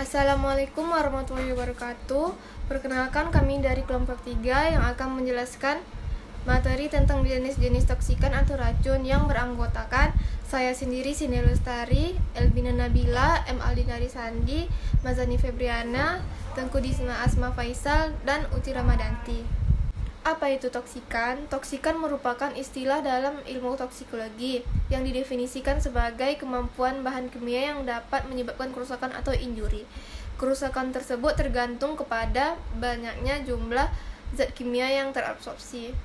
Assalamualaikum warahmatullahi wabarakatuh. Perkenalkan kami dari kelompok 3 yang akan menjelaskan materi tentang jenis-jenis toksikan atau racun yang beranggotakan saya sendiri Sini Lestari, Elbina Nabila, M. Aldinari Sandi, Mazani Febriana, Tengku Disma Asma Faisal, dan Uci Ramadanti. Apa itu toksikan? Toksikan merupakan istilah dalam ilmu toksikologi yang didefinisikan sebagai kemampuan bahan kimia yang dapat menyebabkan kerusakan atau injuri. Kerusakan tersebut tergantung kepada banyaknya jumlah zat kimia yang terabsorpsi.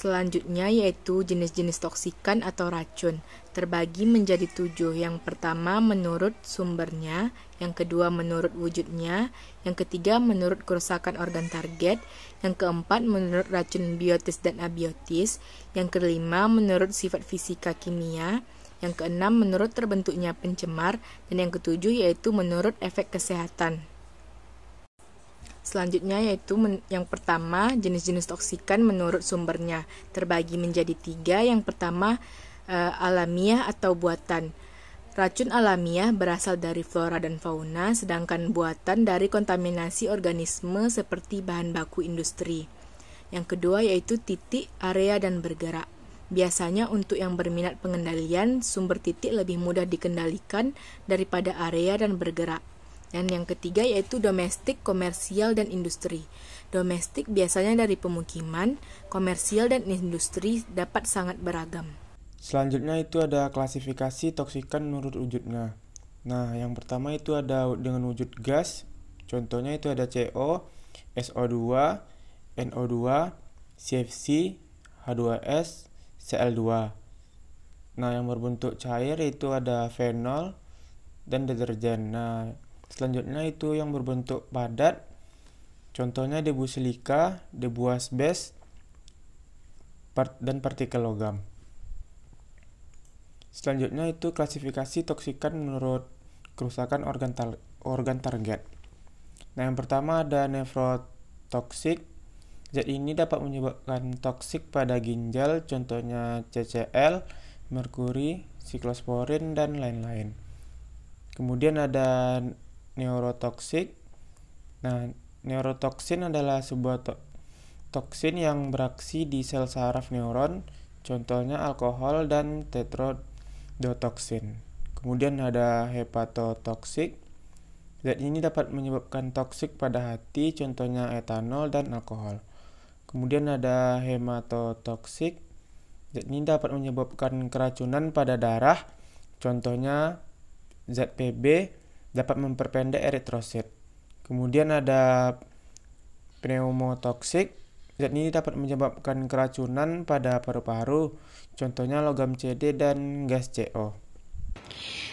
Selanjutnya yaitu jenis-jenis toksikan atau racun, terbagi menjadi tujuh. Yang pertama menurut sumbernya, yang kedua menurut wujudnya, yang ketiga menurut kerusakan organ target, yang keempat menurut racun biotis dan abiotis, yang kelima menurut sifat fisika kimia, yang keenam menurut terbentuknya pencemar, dan yang ketujuh yaitu menurut efek kesehatan. Selanjutnya yaitu yang pertama jenis-jenis toksikan menurut sumbernya terbagi menjadi tiga. Yang pertama e, alamiah atau buatan. Racun alamiah berasal dari flora dan fauna, sedangkan buatan dari kontaminasi organisme seperti bahan baku industri. Yang kedua yaitu titik, area, dan bergerak. Biasanya untuk yang berminat pengendalian, sumber titik lebih mudah dikendalikan daripada area dan bergerak. Dan yang ketiga yaitu domestik, komersial, dan industri. Domestik biasanya dari pemukiman, komersial, dan industri dapat sangat beragam. Selanjutnya itu ada klasifikasi toksikan menurut wujudnya. Nah, yang pertama itu ada dengan wujud gas, contohnya itu ada CO, SO2, NO2, CFC, H2S, Cl2. Nah, yang berbentuk cair itu ada fenol dan deterjen. Nah, Selanjutnya itu yang berbentuk padat. Contohnya debu silika, debu asbes, part dan partikel logam. Selanjutnya itu klasifikasi toksikan menurut kerusakan organ, tar organ target. Nah, yang pertama ada nefrotoksik. Zat ini dapat menyebabkan toksik pada ginjal, contohnya CCL, merkuri, siklosporin, dan lain-lain. Kemudian ada neurotoksik. Nah, neurotoksin adalah sebuah to toksin yang beraksi di sel saraf neuron, contohnya alkohol dan tetrodotoksin. Kemudian ada hepatotoksik. Zat ini dapat menyebabkan toksik pada hati, contohnya etanol dan alkohol. Kemudian ada hematotoksik. Zat ini dapat menyebabkan keracunan pada darah, contohnya zat PB dapat memperpendek eritrosit. Kemudian ada pneumotoksik. Zat ini dapat menyebabkan keracunan pada paru-paru, contohnya logam CD dan gas CO.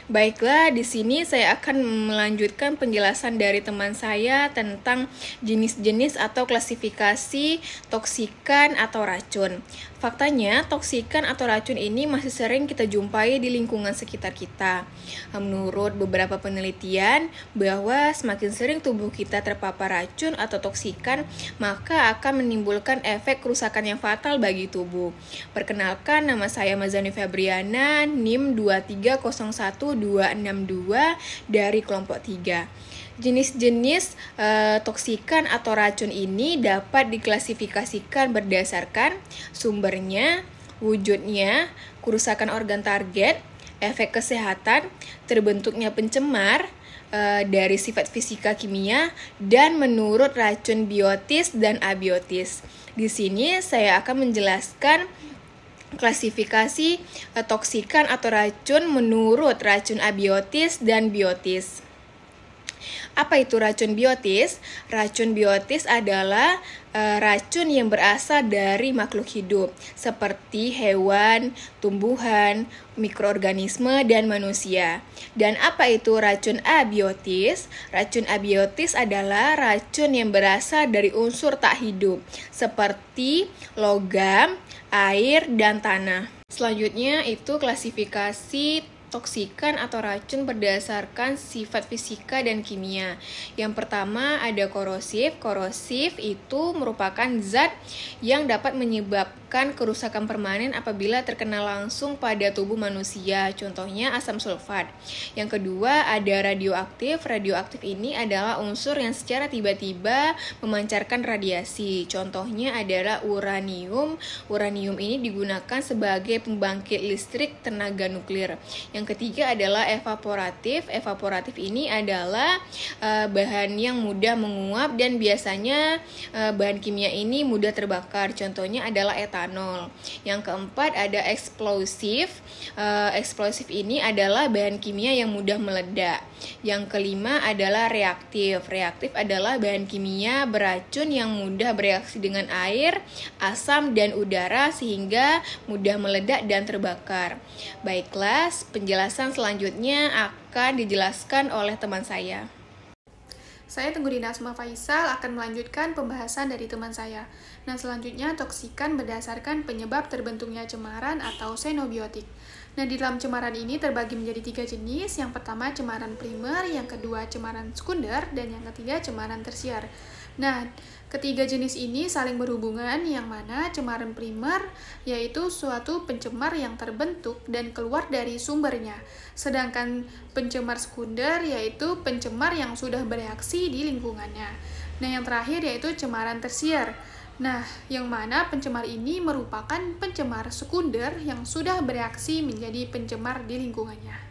Baiklah, di sini saya akan melanjutkan penjelasan dari teman saya tentang jenis-jenis atau klasifikasi toksikan atau racun. Faktanya, toksikan atau racun ini masih sering kita jumpai di lingkungan sekitar kita. Menurut beberapa penelitian, bahwa semakin sering tubuh kita terpapar racun atau toksikan, maka akan menimbulkan efek kerusakan yang fatal bagi tubuh. Perkenalkan, nama saya Mazani Febriana, NIM 2301 262 dari kelompok 3. Jenis-jenis e, toksikan atau racun ini dapat diklasifikasikan berdasarkan sumbernya, wujudnya, kerusakan organ target, efek kesehatan, terbentuknya pencemar, e, dari sifat fisika kimia dan menurut racun biotis dan abiotis. Di sini saya akan menjelaskan klasifikasi eh, toksikan atau racun menurut racun abiotis dan biotis. Apa itu racun biotis? Racun biotis adalah e, racun yang berasal dari makhluk hidup seperti hewan, tumbuhan, mikroorganisme dan manusia. Dan apa itu racun abiotis? Racun abiotis adalah racun yang berasal dari unsur tak hidup seperti logam, air, dan tanah. Selanjutnya itu klasifikasi toksikan atau racun berdasarkan sifat fisika dan kimia. Yang pertama ada korosif. Korosif itu merupakan zat yang dapat menyebabkan menyebabkan kerusakan permanen apabila terkena langsung pada tubuh manusia, contohnya asam sulfat. Yang kedua, ada radioaktif. Radioaktif ini adalah unsur yang secara tiba-tiba memancarkan radiasi. Contohnya adalah uranium. Uranium ini digunakan sebagai pembangkit listrik tenaga nuklir. Yang ketiga adalah evaporatif. Evaporatif ini adalah eh, bahan yang mudah menguap dan biasanya eh, bahan kimia ini mudah terbakar. Contohnya adalah etanol etanol. Yang keempat ada eksplosif. Eh, eksplosif ini adalah bahan kimia yang mudah meledak. Yang kelima adalah reaktif. Reaktif adalah bahan kimia beracun yang mudah bereaksi dengan air, asam, dan udara sehingga mudah meledak dan terbakar. Baiklah, penjelasan selanjutnya akan dijelaskan oleh teman saya. Saya Tengku Dinasma Faisal akan melanjutkan pembahasan dari teman saya. Nah, selanjutnya toksikan berdasarkan penyebab terbentuknya cemaran atau xenobiotik. Nah, di dalam cemaran ini terbagi menjadi tiga jenis. Yang pertama cemaran primer, yang kedua cemaran sekunder, dan yang ketiga cemaran tersier. Nah, ketiga jenis ini saling berhubungan yang mana cemaran primer yaitu suatu pencemar yang terbentuk dan keluar dari sumbernya. Sedangkan pencemar sekunder yaitu pencemar yang sudah bereaksi di lingkungannya. Nah, yang terakhir yaitu cemaran tersier. Nah, yang mana pencemar ini merupakan pencemar sekunder yang sudah bereaksi menjadi pencemar di lingkungannya.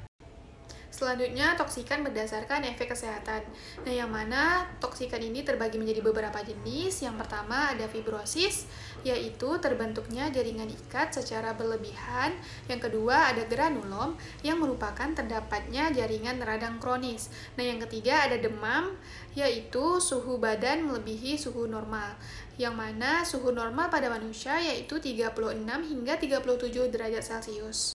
Selanjutnya, toksikan berdasarkan efek kesehatan. Nah, yang mana toksikan ini terbagi menjadi beberapa jenis. Yang pertama ada fibrosis, yaitu terbentuknya jaringan ikat secara berlebihan. Yang kedua ada granulom, yang merupakan terdapatnya jaringan radang kronis. Nah, yang ketiga ada demam, yaitu suhu badan melebihi suhu normal. Yang mana suhu normal pada manusia yaitu 36 hingga 37 derajat Celcius.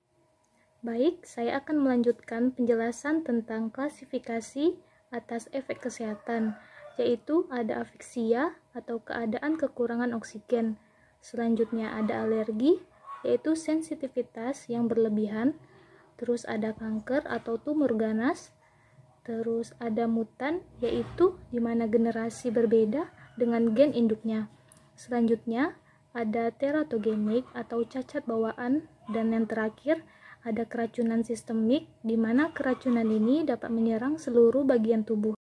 Baik, saya akan melanjutkan penjelasan tentang klasifikasi atas efek kesehatan, yaitu ada afiksia atau keadaan kekurangan oksigen. Selanjutnya ada alergi, yaitu sensitivitas yang berlebihan. Terus ada kanker atau tumor ganas. Terus ada mutan, yaitu di mana generasi berbeda dengan gen induknya. Selanjutnya ada teratogenik atau cacat bawaan dan yang terakhir ada keracunan sistemik, di mana keracunan ini dapat menyerang seluruh bagian tubuh.